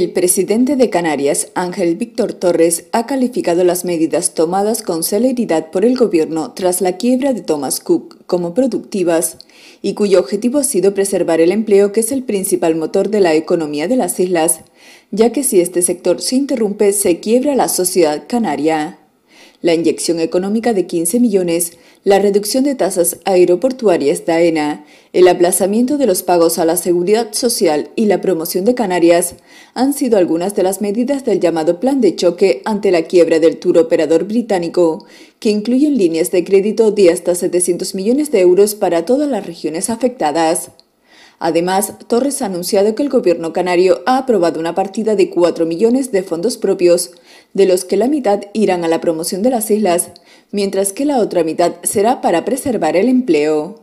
El presidente de Canarias, Ángel Víctor Torres, ha calificado las medidas tomadas con celeridad por el gobierno tras la quiebra de Thomas Cook como productivas y cuyo objetivo ha sido preservar el empleo que es el principal motor de la economía de las islas, ya que si este sector se interrumpe se quiebra la sociedad canaria la inyección económica de 15 millones, la reducción de tasas aeroportuarias de AENA, el aplazamiento de los pagos a la seguridad social y la promoción de Canarias han sido algunas de las medidas del llamado plan de choque ante la quiebra del tour operador británico, que incluyen líneas de crédito de hasta 700 millones de euros para todas las regiones afectadas. Además, Torres ha anunciado que el gobierno canario ha aprobado una partida de 4 millones de fondos propios de los que la mitad irán a la promoción de las islas, mientras que la otra mitad será para preservar el empleo.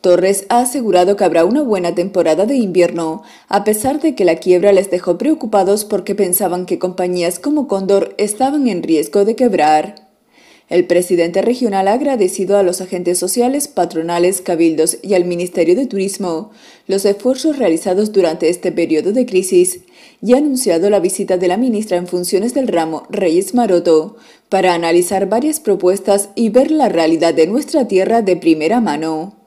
Torres ha asegurado que habrá una buena temporada de invierno, a pesar de que la quiebra les dejó preocupados porque pensaban que compañías como Condor estaban en riesgo de quebrar. El presidente regional ha agradecido a los agentes sociales, patronales, cabildos y al Ministerio de Turismo los esfuerzos realizados durante este periodo de crisis y ha anunciado la visita de la ministra en funciones del ramo Reyes Maroto para analizar varias propuestas y ver la realidad de nuestra tierra de primera mano.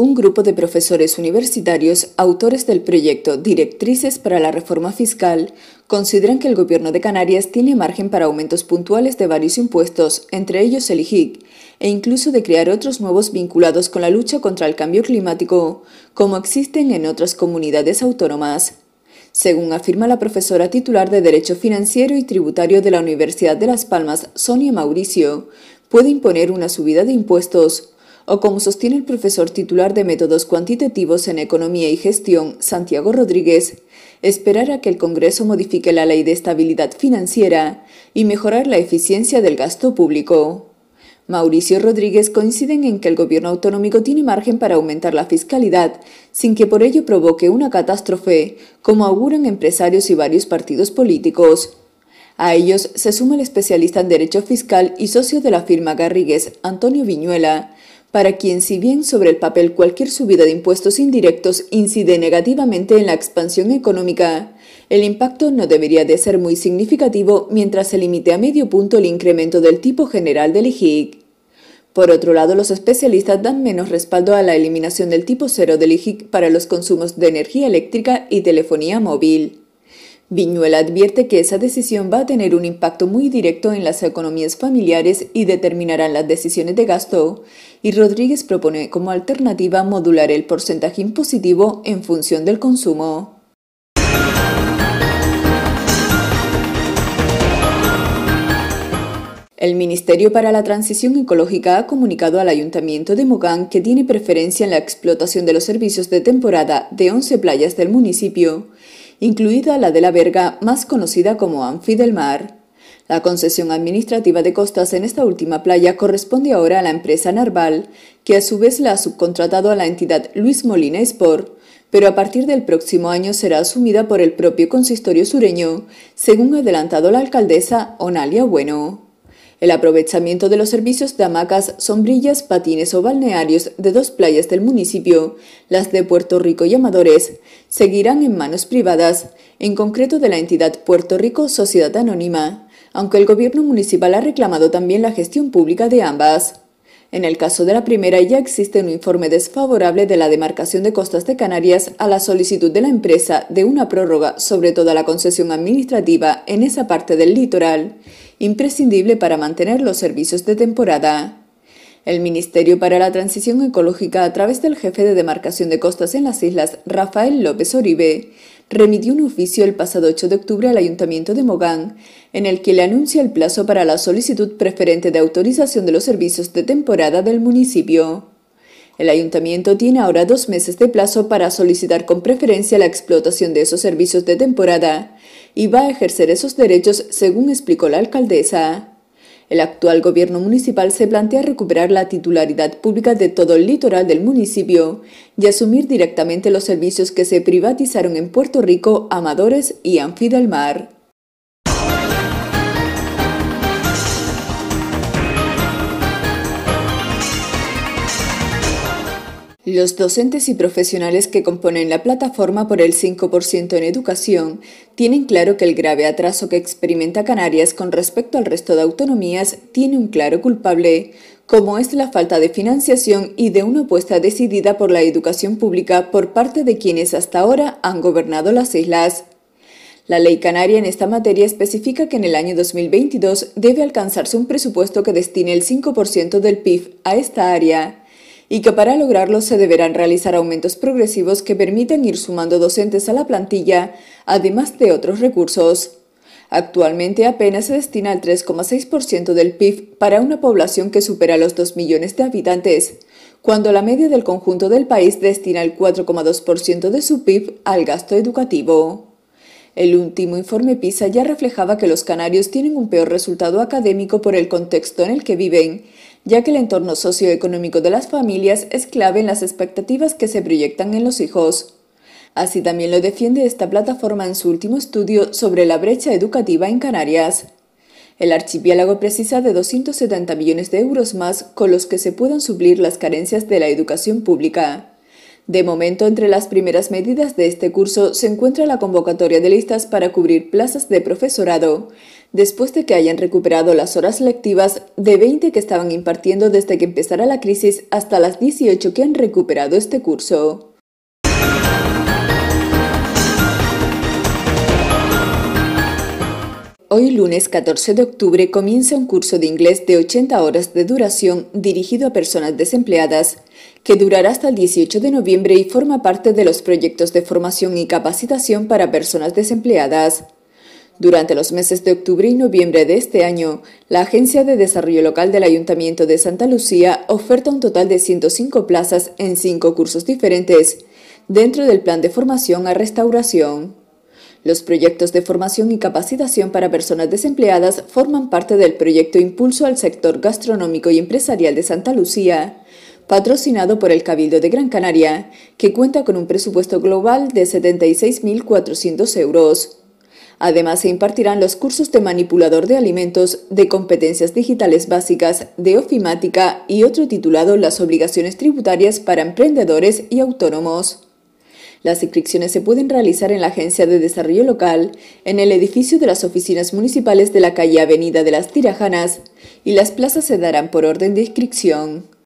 un grupo de profesores universitarios, autores del proyecto Directrices para la Reforma Fiscal, consideran que el Gobierno de Canarias tiene margen para aumentos puntuales de varios impuestos, entre ellos el IGIC, e incluso de crear otros nuevos vinculados con la lucha contra el cambio climático, como existen en otras comunidades autónomas. Según afirma la profesora titular de Derecho Financiero y Tributario de la Universidad de Las Palmas, Sonia Mauricio, puede imponer una subida de impuestos o como sostiene el profesor titular de Métodos Cuantitativos en Economía y Gestión, Santiago Rodríguez, esperar a que el Congreso modifique la ley de estabilidad financiera y mejorar la eficiencia del gasto público. Mauricio Rodríguez coinciden en que el gobierno autonómico tiene margen para aumentar la fiscalidad, sin que por ello provoque una catástrofe, como auguran empresarios y varios partidos políticos. A ellos se suma el especialista en Derecho Fiscal y socio de la firma Garrigues, Antonio Viñuela, para quien si bien sobre el papel cualquier subida de impuestos indirectos incide negativamente en la expansión económica, el impacto no debería de ser muy significativo mientras se limite a medio punto el incremento del tipo general del IGIC. Por otro lado, los especialistas dan menos respaldo a la eliminación del tipo cero del IGIC para los consumos de energía eléctrica y telefonía móvil. Viñuela advierte que esa decisión va a tener un impacto muy directo en las economías familiares y determinarán las decisiones de gasto, y Rodríguez propone como alternativa modular el porcentaje impositivo en función del consumo. El Ministerio para la Transición Ecológica ha comunicado al Ayuntamiento de Mogán que tiene preferencia en la explotación de los servicios de temporada de 11 playas del municipio incluida la de la verga, más conocida como Anfi del Mar. La concesión administrativa de costas en esta última playa corresponde ahora a la empresa Narval, que a su vez la ha subcontratado a la entidad Luis Molina Sport, pero a partir del próximo año será asumida por el propio consistorio sureño, según ha adelantado la alcaldesa Onalia Bueno. El aprovechamiento de los servicios de hamacas, sombrillas, patines o balnearios de dos playas del municipio, las de Puerto Rico y Amadores, seguirán en manos privadas, en concreto de la entidad Puerto Rico Sociedad Anónima, aunque el gobierno municipal ha reclamado también la gestión pública de ambas. En el caso de la primera, ya existe un informe desfavorable de la demarcación de costas de Canarias a la solicitud de la empresa de una prórroga sobre toda la concesión administrativa en esa parte del litoral, imprescindible para mantener los servicios de temporada. El Ministerio para la Transición Ecológica, a través del jefe de demarcación de costas en las islas, Rafael López Oribe, remitió un oficio el pasado 8 de octubre al Ayuntamiento de Mogán, en el que le anuncia el plazo para la solicitud preferente de autorización de los servicios de temporada del municipio. El ayuntamiento tiene ahora dos meses de plazo para solicitar con preferencia la explotación de esos servicios de temporada y va a ejercer esos derechos según explicó la alcaldesa. El actual gobierno municipal se plantea recuperar la titularidad pública de todo el litoral del municipio y asumir directamente los servicios que se privatizaron en Puerto Rico, Amadores y Anfidelmar. Mar. Los docentes y profesionales que componen la plataforma por el 5% en educación tienen claro que el grave atraso que experimenta Canarias con respecto al resto de autonomías tiene un claro culpable, como es la falta de financiación y de una apuesta decidida por la educación pública por parte de quienes hasta ahora han gobernado las islas. La ley canaria en esta materia especifica que en el año 2022 debe alcanzarse un presupuesto que destine el 5% del PIB a esta área y que para lograrlo se deberán realizar aumentos progresivos que permitan ir sumando docentes a la plantilla, además de otros recursos. Actualmente apenas se destina el 3,6% del PIB para una población que supera los 2 millones de habitantes, cuando la media del conjunto del país destina el 4,2% de su PIB al gasto educativo. El último informe PISA ya reflejaba que los canarios tienen un peor resultado académico por el contexto en el que viven ya que el entorno socioeconómico de las familias es clave en las expectativas que se proyectan en los hijos. Así también lo defiende esta plataforma en su último estudio sobre la brecha educativa en Canarias. El archipiélago precisa de 270 millones de euros más con los que se puedan suplir las carencias de la educación pública. De momento, entre las primeras medidas de este curso se encuentra la convocatoria de listas para cubrir plazas de profesorado, después de que hayan recuperado las horas lectivas de 20 que estaban impartiendo desde que empezara la crisis hasta las 18 que han recuperado este curso. hoy lunes 14 de octubre comienza un curso de inglés de 80 horas de duración dirigido a personas desempleadas que durará hasta el 18 de noviembre y forma parte de los proyectos de formación y capacitación para personas desempleadas. Durante los meses de octubre y noviembre de este año, la Agencia de Desarrollo Local del Ayuntamiento de Santa Lucía oferta un total de 105 plazas en cinco cursos diferentes, dentro del plan de formación a restauración. Los proyectos de formación y capacitación para personas desempleadas forman parte del proyecto Impulso al Sector Gastronómico y Empresarial de Santa Lucía, patrocinado por el Cabildo de Gran Canaria, que cuenta con un presupuesto global de 76.400 euros. Además, se impartirán los cursos de manipulador de alimentos, de competencias digitales básicas, de ofimática y otro titulado Las obligaciones tributarias para emprendedores y autónomos. Las inscripciones se pueden realizar en la Agencia de Desarrollo Local, en el edificio de las oficinas municipales de la calle Avenida de las Tirajanas, y las plazas se darán por orden de inscripción.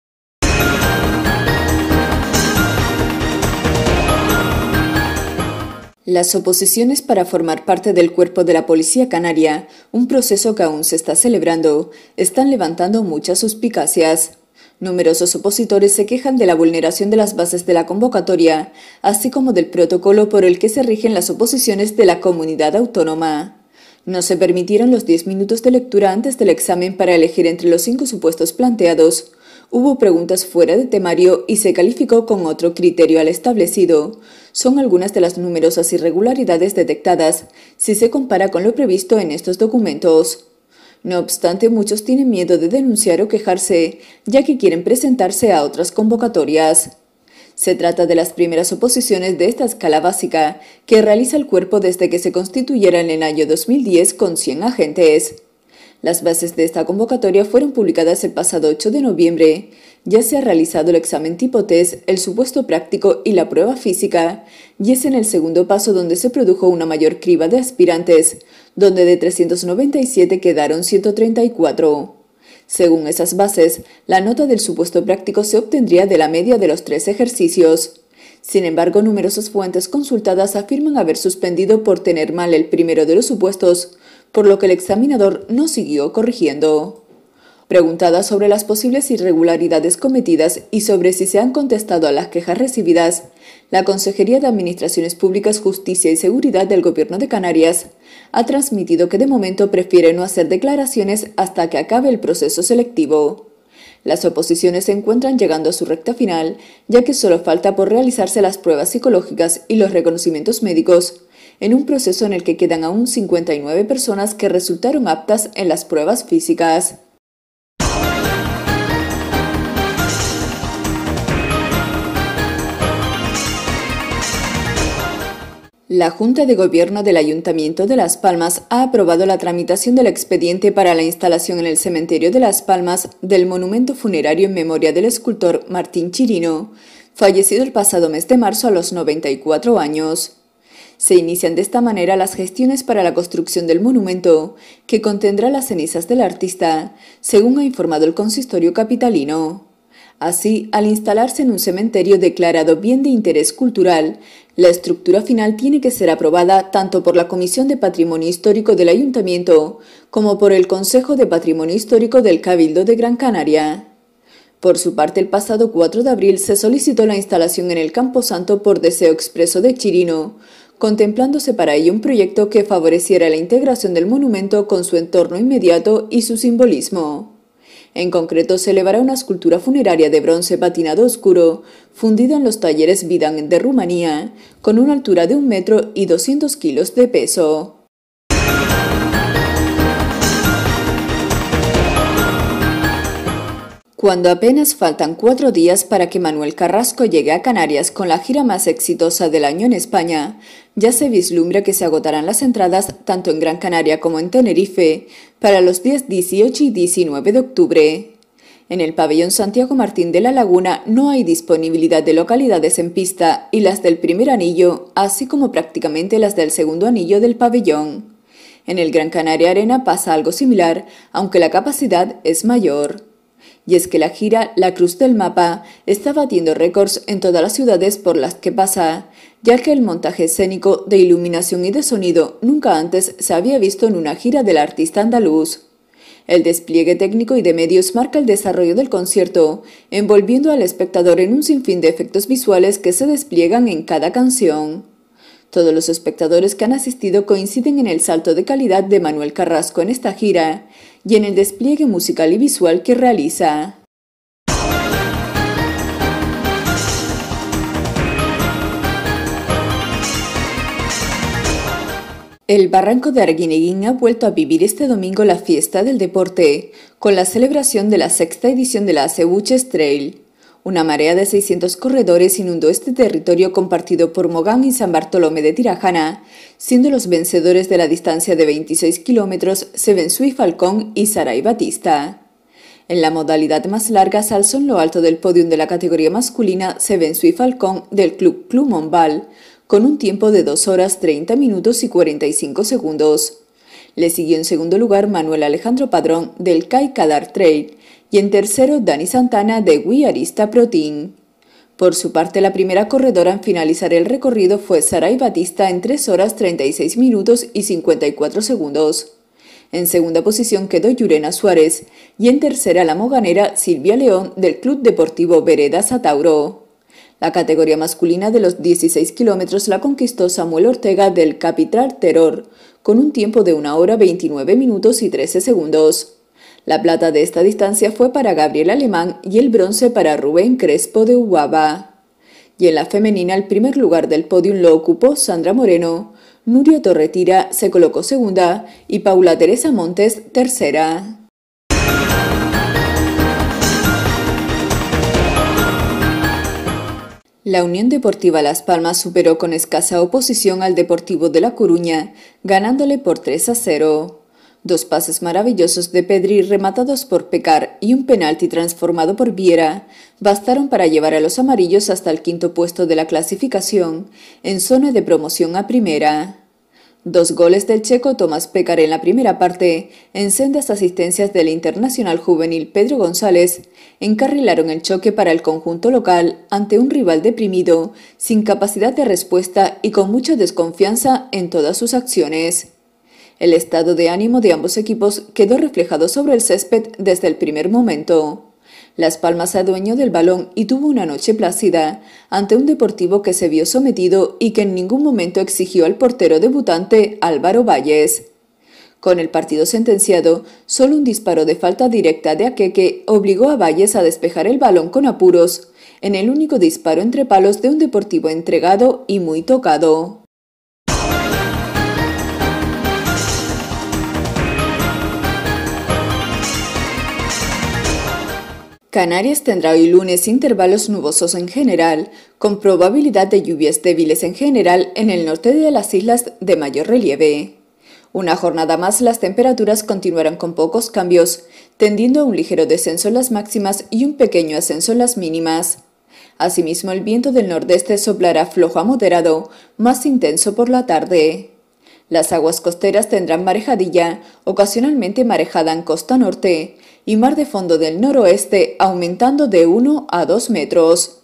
Las oposiciones para formar parte del cuerpo de la Policía Canaria, un proceso que aún se está celebrando, están levantando muchas suspicacias. Numerosos opositores se quejan de la vulneración de las bases de la convocatoria, así como del protocolo por el que se rigen las oposiciones de la comunidad autónoma. No se permitieron los 10 minutos de lectura antes del examen para elegir entre los cinco supuestos planteados, Hubo preguntas fuera de temario y se calificó con otro criterio al establecido. Son algunas de las numerosas irregularidades detectadas si se compara con lo previsto en estos documentos. No obstante, muchos tienen miedo de denunciar o quejarse, ya que quieren presentarse a otras convocatorias. Se trata de las primeras oposiciones de esta escala básica que realiza el cuerpo desde que se constituyera en el año 2010 con 100 agentes. Las bases de esta convocatoria fueron publicadas el pasado 8 de noviembre. Ya se ha realizado el examen tipo test, el supuesto práctico y la prueba física, y es en el segundo paso donde se produjo una mayor criba de aspirantes, donde de 397 quedaron 134. Según esas bases, la nota del supuesto práctico se obtendría de la media de los tres ejercicios. Sin embargo, numerosas fuentes consultadas afirman haber suspendido por tener mal el primero de los supuestos, por lo que el examinador no siguió corrigiendo. Preguntada sobre las posibles irregularidades cometidas y sobre si se han contestado a las quejas recibidas, la Consejería de Administraciones Públicas, Justicia y Seguridad del Gobierno de Canarias ha transmitido que de momento prefiere no hacer declaraciones hasta que acabe el proceso selectivo. Las oposiciones se encuentran llegando a su recta final, ya que solo falta por realizarse las pruebas psicológicas y los reconocimientos médicos, en un proceso en el que quedan aún 59 personas que resultaron aptas en las pruebas físicas. La Junta de Gobierno del Ayuntamiento de Las Palmas ha aprobado la tramitación del expediente para la instalación en el cementerio de Las Palmas del monumento funerario en memoria del escultor Martín Chirino, fallecido el pasado mes de marzo a los 94 años. Se inician de esta manera las gestiones para la construcción del monumento, que contendrá las cenizas del artista, según ha informado el consistorio capitalino. Así, al instalarse en un cementerio declarado bien de interés cultural, la estructura final tiene que ser aprobada tanto por la Comisión de Patrimonio Histórico del Ayuntamiento como por el Consejo de Patrimonio Histórico del Cabildo de Gran Canaria. Por su parte, el pasado 4 de abril se solicitó la instalación en el Camposanto por deseo expreso de Chirino, contemplándose para ello un proyecto que favoreciera la integración del monumento con su entorno inmediato y su simbolismo. En concreto, se elevará una escultura funeraria de bronce patinado oscuro, fundida en los talleres Vidan de Rumanía, con una altura de un metro y 200 kilos de peso. cuando apenas faltan cuatro días para que Manuel Carrasco llegue a Canarias con la gira más exitosa del año en España, ya se vislumbra que se agotarán las entradas tanto en Gran Canaria como en Tenerife para los días 18 y 19 de octubre. En el pabellón Santiago Martín de la Laguna no hay disponibilidad de localidades en pista y las del primer anillo, así como prácticamente las del segundo anillo del pabellón. En el Gran Canaria Arena pasa algo similar, aunque la capacidad es mayor y es que la gira La Cruz del Mapa está batiendo récords en todas las ciudades por las que pasa, ya que el montaje escénico de iluminación y de sonido nunca antes se había visto en una gira del artista andaluz. El despliegue técnico y de medios marca el desarrollo del concierto, envolviendo al espectador en un sinfín de efectos visuales que se despliegan en cada canción. Todos los espectadores que han asistido coinciden en el salto de calidad de Manuel Carrasco en esta gira y en el despliegue musical y visual que realiza. El Barranco de Arguineguín ha vuelto a vivir este domingo la fiesta del deporte, con la celebración de la sexta edición de la Acebuches Trail. Una marea de 600 corredores inundó este territorio compartido por Mogán y San Bartolomé de Tirajana, siendo los vencedores de la distancia de 26 kilómetros Sebensui Falcón y Saray Batista. En la modalidad más larga se en lo alto del podium de la categoría masculina Sebensui Falcón del Club Club con un tiempo de 2 horas 30 minutos y 45 segundos. Le siguió en segundo lugar Manuel Alejandro Padrón del CAI Cadar Trail, y en tercero Dani Santana de Guiarista Protín. Por su parte, la primera corredora en finalizar el recorrido fue Saray Batista en 3 horas 36 minutos y 54 segundos. En segunda posición quedó Yurena Suárez y en tercera la moganera Silvia León del Club Deportivo Veredas Atauro. La categoría masculina de los 16 kilómetros la conquistó Samuel Ortega del Capitral Terror, con un tiempo de 1 hora 29 minutos y 13 segundos. La plata de esta distancia fue para Gabriel Alemán y el bronce para Rubén Crespo de Uguaba. Y en la femenina el primer lugar del podium lo ocupó Sandra Moreno, Nuria Torretira se colocó segunda y Paula Teresa Montes tercera. La Unión Deportiva Las Palmas superó con escasa oposición al Deportivo de La Coruña, ganándole por 3 a 0. Dos pases maravillosos de Pedri rematados por Pecar y un penalti transformado por Viera bastaron para llevar a los amarillos hasta el quinto puesto de la clasificación, en zona de promoción a primera. Dos goles del checo Tomás Pecar en la primera parte, en sendas asistencias del internacional juvenil Pedro González, encarrilaron el choque para el conjunto local ante un rival deprimido, sin capacidad de respuesta y con mucha desconfianza en todas sus acciones. El estado de ánimo de ambos equipos quedó reflejado sobre el césped desde el primer momento. Las Palmas se adueñó del balón y tuvo una noche plácida ante un deportivo que se vio sometido y que en ningún momento exigió al portero debutante Álvaro Valles. Con el partido sentenciado, solo un disparo de falta directa de Aqueque obligó a Valles a despejar el balón con apuros, en el único disparo entre palos de un deportivo entregado y muy tocado. Canarias tendrá hoy lunes intervalos nubosos en general, con probabilidad de lluvias débiles en general en el norte de las islas de mayor relieve. Una jornada más las temperaturas continuarán con pocos cambios, tendiendo a un ligero descenso en las máximas y un pequeño ascenso en las mínimas. Asimismo, el viento del nordeste soplará flojo a moderado, más intenso por la tarde. Las aguas costeras tendrán marejadilla, ocasionalmente marejada en costa norte, y mar de fondo del noroeste aumentando de 1 a 2 metros.